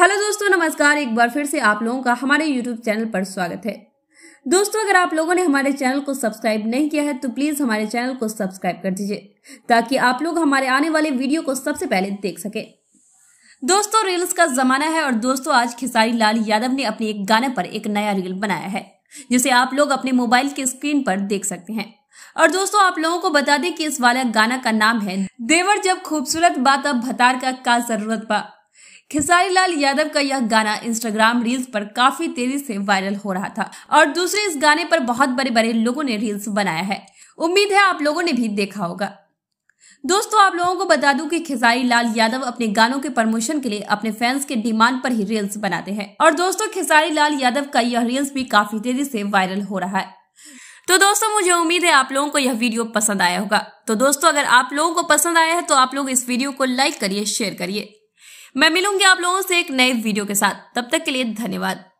hello दोस्तों नमस्कार एक बार फिर से आप लोगों का हमारे यूट्यूब चैनल पर स्वागत है दोस्तों अगर आप लोगों ने हमारे चैनल को सब्सक्राइब नहीं किया है तो प्लीज हमारे चैनल को सब्सक्राइब कर दीजिए ताकि आप लोग हमारे आने वाले वीडियो को सबसे पहले देख सके दोस्तों रील्स का जमाना है और दोस्तों आज खेसारी लाल यादव ने अपने एक गाने पर एक नया रील बनाया है जिसे आप लोग अपने मोबाइल की स्क्रीन पर देख सकते हैं और दोस्तों आप लोगों को बता दें कि इस वाला गाना का नाम है देवर जब खूबसूरत बात अब भतार का का जरूरत पा खेसारी लाल यादव का यह गाना इंस्टाग्राम रील्स पर काफी तेजी से वायरल हो रहा था और दूसरे इस गाने पर बहुत बड़े बड़े लोगों ने रील्स बनाया है उम्मीद है आप लोगों ने भी देखा होगा दोस्तों आप लोगों को बता दूं कि खेसारी लाल यादव अपने गानों के प्रमोशन के लिए अपने फैंस के डिमांड पर ही रील्स बनाते हैं और दोस्तों खेसारी लाल यादव का यह रील्स भी काफी तेजी से वायरल हो रहा है तो दोस्तों मुझे उम्मीद है आप लोगों को यह वीडियो पसंद आया होगा तो दोस्तों अगर आप लोगों को पसंद आया है तो आप लोग इस वीडियो को लाइक करिए शेयर करिए मैं मिलूंगी आप लोगों से एक नए वीडियो के साथ तब तक के लिए धन्यवाद